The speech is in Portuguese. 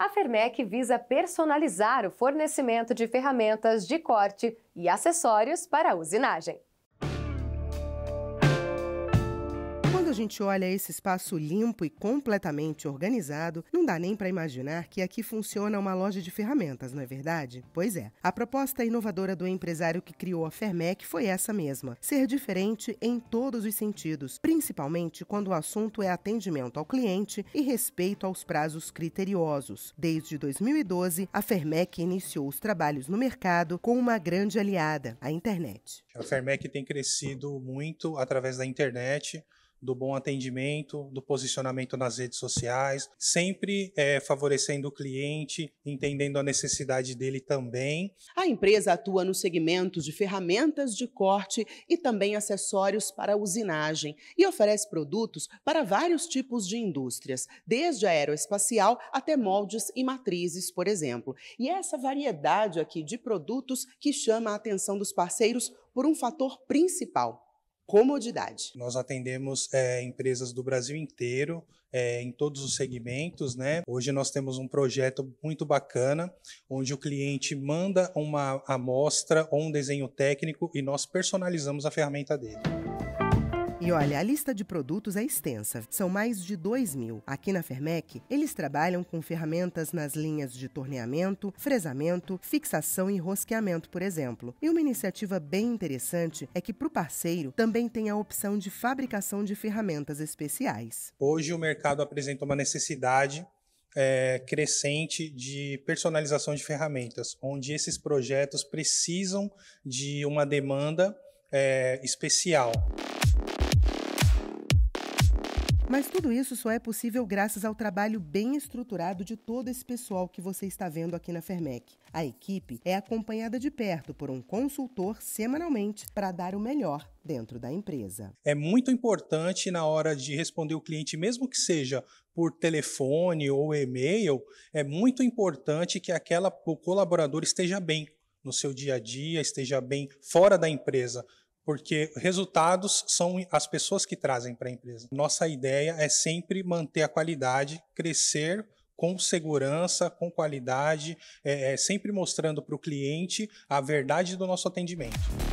a Fermec visa personalizar o fornecimento de ferramentas de corte e acessórios para a usinagem. Quando a gente olha esse espaço limpo e completamente organizado, não dá nem para imaginar que aqui funciona uma loja de ferramentas, não é verdade? Pois é. A proposta inovadora do empresário que criou a Fermec foi essa mesma: ser diferente em todos os sentidos, principalmente quando o assunto é atendimento ao cliente e respeito aos prazos criteriosos. Desde 2012, a Fermec iniciou os trabalhos no mercado com uma grande aliada, a internet. A Fermec tem crescido muito através da internet do bom atendimento, do posicionamento nas redes sociais, sempre é, favorecendo o cliente, entendendo a necessidade dele também. A empresa atua no segmento de ferramentas de corte e também acessórios para usinagem e oferece produtos para vários tipos de indústrias, desde aeroespacial até moldes e matrizes, por exemplo. E é essa variedade aqui de produtos que chama a atenção dos parceiros por um fator principal comodidade. Nós atendemos é, empresas do Brasil inteiro, é, em todos os segmentos, né? Hoje nós temos um projeto muito bacana, onde o cliente manda uma amostra ou um desenho técnico e nós personalizamos a ferramenta dele. E olha, a lista de produtos é extensa, são mais de 2 mil. Aqui na Fermec, eles trabalham com ferramentas nas linhas de torneamento, fresamento, fixação e rosqueamento, por exemplo. E uma iniciativa bem interessante é que para o parceiro também tem a opção de fabricação de ferramentas especiais. Hoje o mercado apresenta uma necessidade é, crescente de personalização de ferramentas, onde esses projetos precisam de uma demanda é, especial. Mas tudo isso só é possível graças ao trabalho bem estruturado de todo esse pessoal que você está vendo aqui na Fermec. A equipe é acompanhada de perto por um consultor semanalmente para dar o melhor dentro da empresa. É muito importante na hora de responder o cliente, mesmo que seja por telefone ou e-mail, é muito importante que aquela o colaborador esteja bem no seu dia a dia, esteja bem fora da empresa, porque resultados são as pessoas que trazem para a empresa. Nossa ideia é sempre manter a qualidade, crescer com segurança, com qualidade, é, é sempre mostrando para o cliente a verdade do nosso atendimento.